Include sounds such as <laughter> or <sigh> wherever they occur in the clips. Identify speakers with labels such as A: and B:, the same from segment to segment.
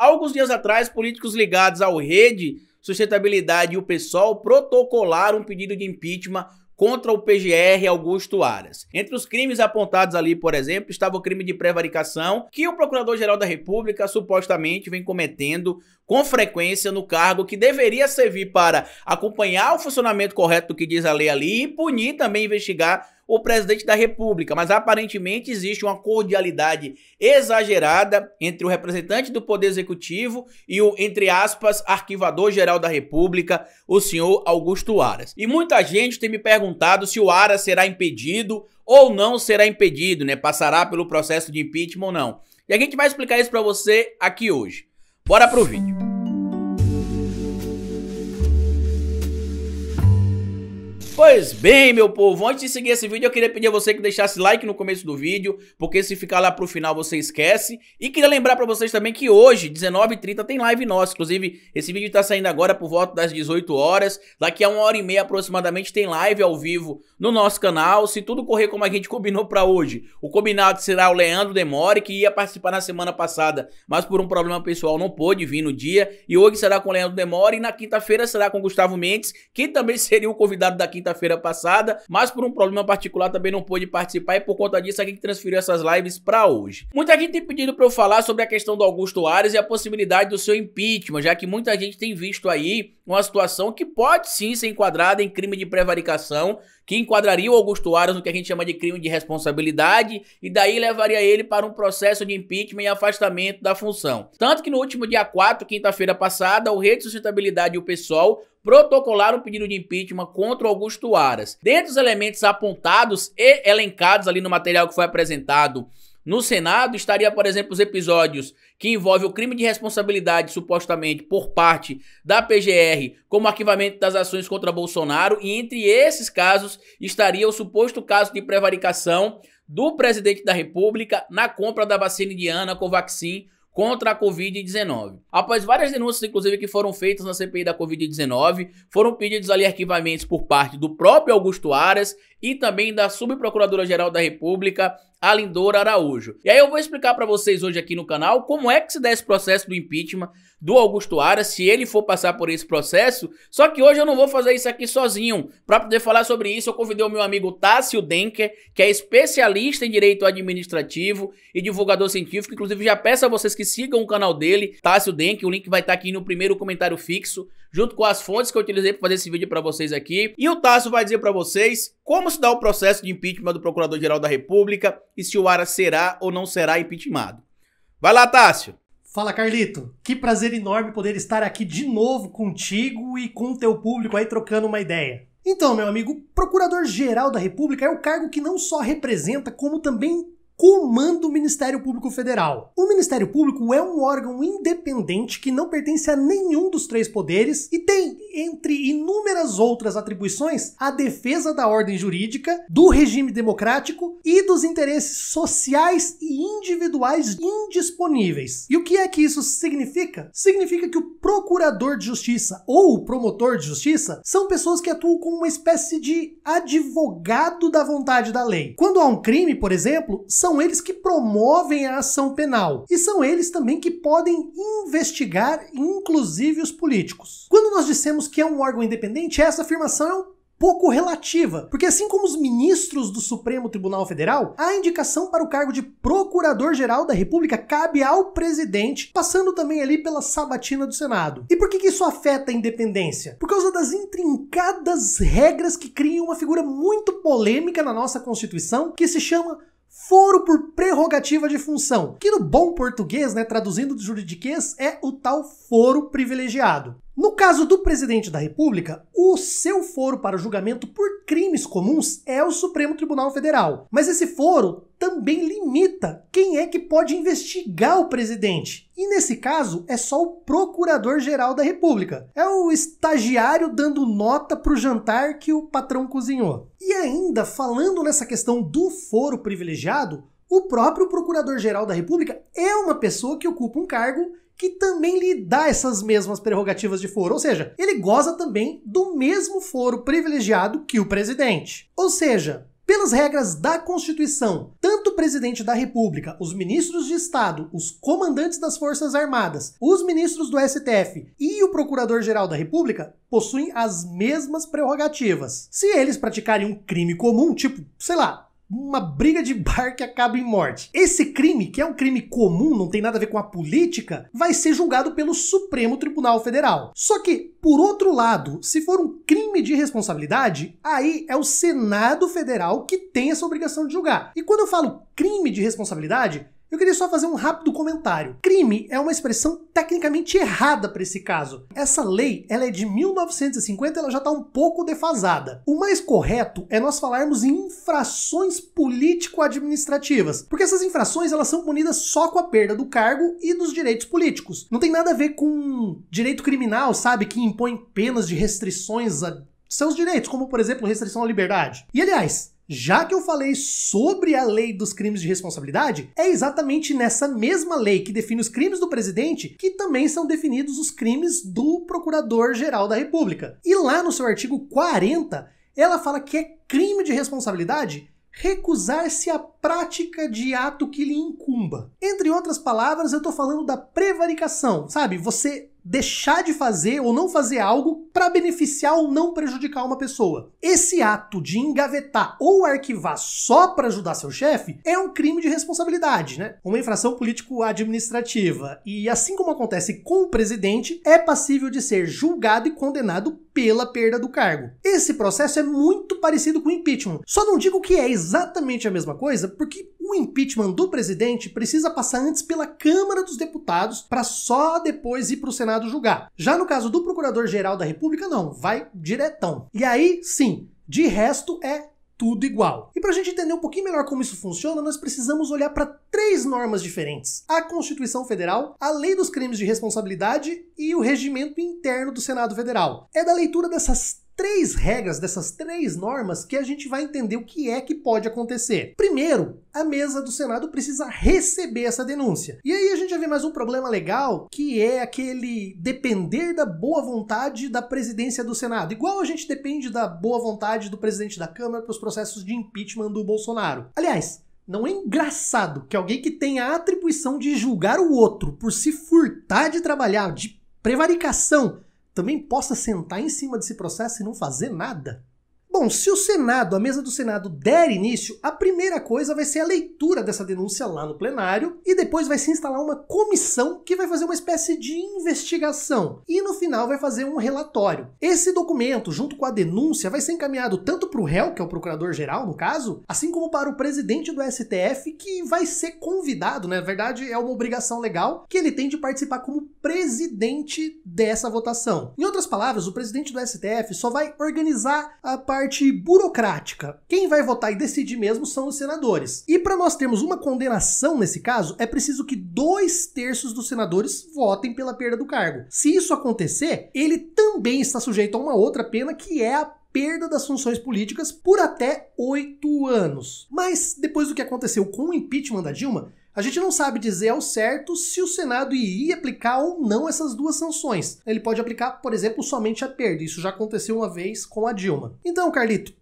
A: Alguns dias atrás, políticos ligados ao Rede, Sustentabilidade e o PSOL protocolaram um pedido de impeachment contra o PGR Augusto Aras. Entre os crimes apontados ali, por exemplo, estava o crime de prevaricação, que o Procurador-Geral da República supostamente vem cometendo com frequência no cargo que deveria servir para acompanhar o funcionamento correto do que diz a lei ali e punir também investigar o presidente da República, mas aparentemente existe uma cordialidade exagerada entre o representante do Poder Executivo e o, entre aspas, arquivador-geral da República, o senhor Augusto Aras. E muita gente tem me perguntado se o Aras será impedido ou não será impedido, né? Passará pelo processo de impeachment ou não. E a gente vai explicar isso para você aqui hoje. Bora pro vídeo. Pois bem, meu povo, antes de seguir esse vídeo, eu queria pedir a você que deixasse like no começo do vídeo, porque se ficar lá pro final você esquece. E queria lembrar pra vocês também que hoje, 19h30, tem live nossa. Inclusive, esse vídeo tá saindo agora por volta das 18 horas. Daqui a uma hora e meia aproximadamente tem live ao vivo no nosso canal. Se tudo correr como a gente <laughs> combinou pra hoje, o combinado será o Leandro Demore, que ia participar na semana passada, mas por um problema pessoal não pôde vir no dia. E hoje será com o Leandro Demore e na quinta-feira será com o Gustavo Mendes, que também <laughs> seria o convidado da quinta quinta-feira passada, mas por um problema particular também não pôde participar e por conta disso aqui é que transferiu essas lives para hoje. Muita gente tem pedido para eu falar sobre a questão do Augusto Ares e a possibilidade do seu impeachment, já que muita gente tem visto aí uma situação que pode sim ser enquadrada em crime de prevaricação, que enquadraria o Augusto Aras no que a gente chama de crime de responsabilidade, e daí levaria ele para um processo de impeachment e afastamento da função. Tanto que no último dia 4, quinta-feira passada, o Rede Sustentabilidade e o PSOL Protocolar o pedido de impeachment contra Augusto Aras. Dentre os elementos apontados e elencados ali no material que foi apresentado no Senado, estaria, por exemplo, os episódios que envolvem o crime de responsabilidade, supostamente, por parte da PGR, como arquivamento das ações contra Bolsonaro, e entre esses casos estaria o suposto caso de prevaricação do presidente da República na compra da vacina indiana vacina contra a Covid-19. Após várias denúncias, inclusive, que foram feitas na CPI da Covid-19, foram pedidos ali arquivamentos por parte do próprio Augusto Aras e também da Subprocuradora-Geral da República, Alindor Araújo. E aí eu vou explicar para vocês hoje aqui no canal como é que se dá esse processo do impeachment do Augusto Aras, se ele for passar por esse processo. Só que hoje eu não vou fazer isso aqui sozinho. Para poder falar sobre isso, eu convidei o meu amigo Tássio Denker, que é especialista em direito administrativo e divulgador científico. Inclusive, já peço a vocês que sigam o canal dele, Tássio Denker. O link vai estar tá aqui no primeiro comentário fixo junto com as fontes que eu utilizei para fazer esse vídeo para vocês aqui. E o Tasso vai dizer para vocês como se dá o processo de impeachment do Procurador-Geral da República e se o Ara será ou não será impeachmentado. Vai lá, Tássio! Fala, Carlito.
B: Que prazer enorme poder estar aqui de novo contigo e com o teu público aí trocando uma ideia. Então, meu amigo, Procurador-Geral da República é um cargo que não só representa, como também comanda o Ministério Público Federal. O Ministério Público é um órgão independente que não pertence a nenhum dos três poderes e tem, entre inúmeras outras atribuições, a defesa da ordem jurídica, do regime democrático e dos interesses sociais e individuais indisponíveis. E o que é que isso significa? Significa que o procurador de justiça ou o promotor de justiça são pessoas que atuam como uma espécie de advogado da vontade da lei. Quando há um crime, por exemplo, são são eles que promovem a ação penal e são eles também que podem investigar, inclusive, os políticos. Quando nós dissemos que é um órgão independente, essa afirmação é um pouco relativa, porque assim como os ministros do Supremo Tribunal Federal, a indicação para o cargo de Procurador-Geral da República cabe ao presidente, passando também ali pela sabatina do Senado. E por que, que isso afeta a independência? Por causa das intrincadas regras que criam uma figura muito polêmica na nossa Constituição, que se chama foro por prerrogativa de função, que no bom português, né, traduzindo do juridiquês, é o tal foro privilegiado. No caso do presidente da República, o seu foro para julgamento por crimes comuns é o Supremo Tribunal Federal. Mas esse foro também limita quem é que pode investigar o presidente. E nesse caso, é só o Procurador-Geral da República. É o estagiário dando nota para o jantar que o patrão cozinhou ainda, falando nessa questão do foro privilegiado, o próprio Procurador-Geral da República é uma pessoa que ocupa um cargo que também lhe dá essas mesmas prerrogativas de foro, ou seja, ele goza também do mesmo foro privilegiado que o presidente. Ou seja, pelas regras da Constituição, tanto o presidente da República, os ministros de Estado, os comandantes das Forças Armadas, os ministros do STF e o Procurador-Geral da República possuem as mesmas prerrogativas. Se eles praticarem um crime comum, tipo, sei lá, uma briga de bar que acaba em morte. Esse crime, que é um crime comum, não tem nada a ver com a política, vai ser julgado pelo Supremo Tribunal Federal. Só que por outro lado, se for um crime de responsabilidade, aí é o Senado Federal que tem essa obrigação de julgar. E quando eu falo crime de responsabilidade, eu queria só fazer um rápido comentário. Crime é uma expressão tecnicamente errada para esse caso. Essa lei, ela é de 1950, ela já está um pouco defasada. O mais correto é nós falarmos em infrações político-administrativas, porque essas infrações elas são punidas só com a perda do cargo e dos direitos políticos. Não tem nada a ver com direito criminal, sabe, que impõe penas de restrições a seus direitos, como por exemplo restrição à liberdade. E aliás, já que eu falei sobre a lei dos crimes de responsabilidade, é exatamente nessa mesma lei que define os crimes do presidente que também são definidos os crimes do Procurador-Geral da República. E lá no seu artigo 40, ela fala que é crime de responsabilidade recusar-se à prática de ato que lhe incumba. Entre outras palavras, eu estou falando da prevaricação, sabe? Você deixar de fazer ou não fazer algo para beneficiar ou não prejudicar uma pessoa. Esse ato de engavetar ou arquivar só para ajudar seu chefe é um crime de responsabilidade, né? Uma infração político-administrativa. E assim como acontece com o presidente, é passível de ser julgado e condenado pela perda do cargo. Esse processo é muito parecido com o impeachment. Só não digo que é exatamente a mesma coisa, porque o impeachment do presidente precisa passar antes pela Câmara dos Deputados para só depois ir para o Senado julgar. Já no caso do Procurador-Geral da República, não, vai diretão. E aí, sim, de resto é tudo igual. E para a gente entender um pouquinho melhor como isso funciona, nós precisamos olhar para três normas diferentes: a Constituição Federal, a Lei dos Crimes de Responsabilidade e o Regimento Interno do Senado Federal. É da leitura dessas três regras, dessas três normas, que a gente vai entender o que é que pode acontecer. Primeiro, a mesa do Senado precisa receber essa denúncia. E aí a gente já vê mais um problema legal, que é aquele depender da boa vontade da presidência do Senado. Igual a gente depende da boa vontade do presidente da Câmara para os processos de impeachment do Bolsonaro. Aliás, não é engraçado que alguém que tem a atribuição de julgar o outro por se furtar de trabalhar, de prevaricação, também possa sentar em cima desse processo e não fazer nada? Bom, se o Senado, a mesa do Senado, der início, a primeira coisa vai ser a leitura dessa denúncia lá no plenário e depois vai se instalar uma comissão que vai fazer uma espécie de investigação e no final vai fazer um relatório. Esse documento, junto com a denúncia, vai ser encaminhado tanto para o réu, que é o procurador-geral no caso, assim como para o presidente do STF, que vai ser convidado, né? na verdade é uma obrigação legal que ele tem de participar como presidente dessa votação. Em outras palavras, o presidente do STF só vai organizar a parte burocrática. Quem vai votar e decidir mesmo são os senadores. E para nós termos uma condenação nesse caso, é preciso que dois terços dos senadores votem pela perda do cargo. Se isso acontecer, ele também está sujeito a uma outra pena que é a perda das funções políticas por até oito anos. Mas depois do que aconteceu com o impeachment da Dilma, a gente não sabe dizer ao certo se o Senado iria aplicar ou não essas duas sanções. Ele pode aplicar, por exemplo, somente a perda. Isso já aconteceu uma vez com a Dilma. Então, Carlito,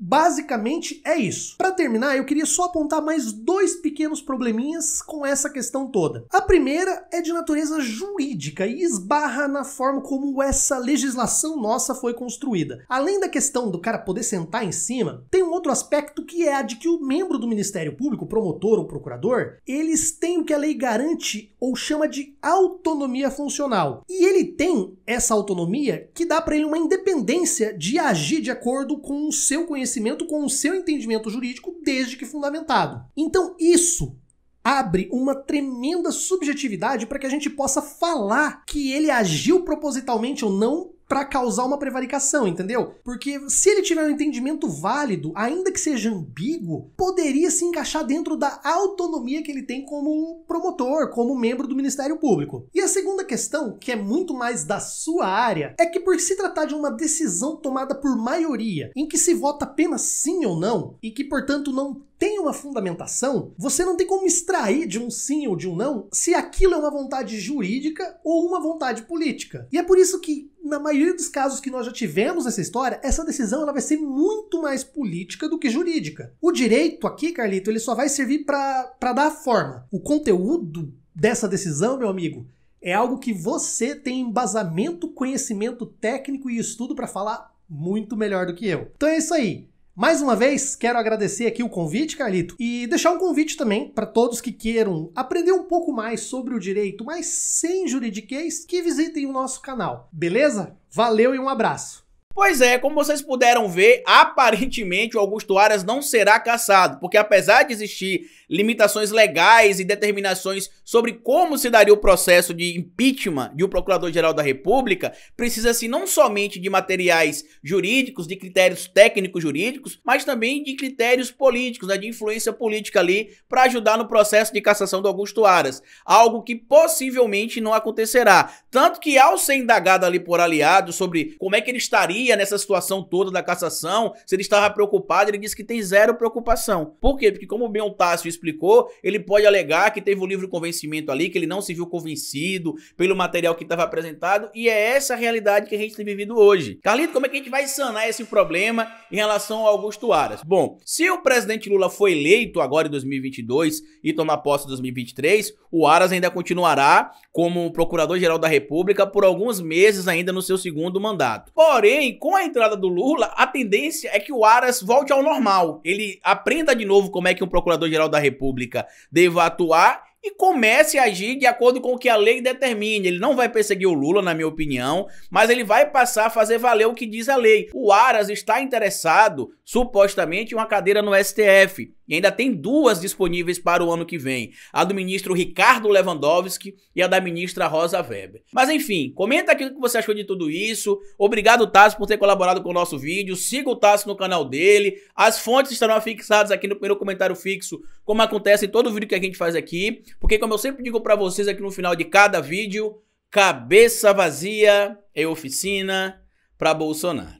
B: Basicamente é isso. Para terminar, eu queria só apontar mais dois pequenos probleminhas com essa questão toda. A primeira é de natureza jurídica e esbarra na forma como essa legislação nossa foi construída. Além da questão do cara poder sentar em cima, tem um outro aspecto que é a de que o membro do Ministério Público, promotor ou procurador, eles têm o que a lei garante ou chama de autonomia funcional. E ele tem essa autonomia que dá para ele uma independência de agir de acordo com o seu conhecimento conhecimento com o seu entendimento jurídico, desde que fundamentado. Então, isso abre uma tremenda subjetividade para que a gente possa falar que ele agiu propositalmente ou não para causar uma prevaricação, entendeu? Porque se ele tiver um entendimento válido, ainda que seja ambíguo, poderia se encaixar dentro da autonomia que ele tem como promotor, como membro do Ministério Público. E a segunda questão, que é muito mais da sua área, é que por se tratar de uma decisão tomada por maioria, em que se vota apenas sim ou não, e que portanto não tem uma fundamentação, você não tem como extrair de um sim ou de um não se aquilo é uma vontade jurídica ou uma vontade política. E é por isso que na maioria dos casos que nós já tivemos nessa história, essa decisão ela vai ser muito mais política do que jurídica. O direito aqui, Carlito, ele só vai servir para dar forma. O conteúdo dessa decisão, meu amigo, é algo que você tem embasamento, conhecimento técnico e estudo para falar muito melhor do que eu. Então é isso aí. Mais uma vez, quero agradecer aqui o convite, Carlito, e deixar um convite também para todos que queiram aprender um pouco mais sobre o direito, mas sem juridiquês,
A: que visitem o nosso canal. Beleza? Valeu e um abraço! Pois é, como vocês puderam ver, aparentemente o Augusto Aras não será caçado, porque apesar de existir limitações legais e determinações sobre como se daria o processo de impeachment de um Procurador-Geral da República, precisa-se não somente de materiais jurídicos, de critérios técnicos jurídicos, mas também de critérios políticos, né, de influência política ali, para ajudar no processo de cassação do Augusto Aras, algo que possivelmente não acontecerá. Tanto que ao ser indagado ali por aliado sobre como é que ele estaria nessa situação toda da cassação, se ele estava preocupado, ele disse que tem zero preocupação. Por quê? Porque como o Bion Tássio explicou, ele pode alegar que teve o um livre convencimento ali, que ele não se viu convencido pelo material que estava apresentado, e é essa a realidade que a gente tem vivido hoje. Carlito, como é que a gente vai sanar esse problema em relação ao Augusto Aras? Bom, se o presidente Lula foi eleito agora em 2022 e tomar posse em 2023, o Aras ainda continuará como procurador-geral da República por alguns meses ainda no seu segundo mandato. Porém, com a entrada do Lula, a tendência é que o Aras volte ao normal. Ele aprenda de novo como é que um procurador-geral da República deva atuar e comece a agir de acordo com o que a lei determine. Ele não vai perseguir o Lula, na minha opinião, mas ele vai passar a fazer valer o que diz a lei. O Aras está interessado supostamente uma cadeira no STF. E ainda tem duas disponíveis para o ano que vem: a do ministro Ricardo Lewandowski e a da ministra Rosa Weber. Mas enfim, comenta aqui o que você achou de tudo isso. Obrigado, Tassi, por ter colaborado com o nosso vídeo. Siga o Tassi no canal dele. As fontes estarão fixadas aqui no primeiro comentário fixo, como acontece em todo vídeo que a gente faz aqui. Porque, como eu sempre digo para vocês aqui no final de cada vídeo, cabeça vazia é oficina para Bolsonaro.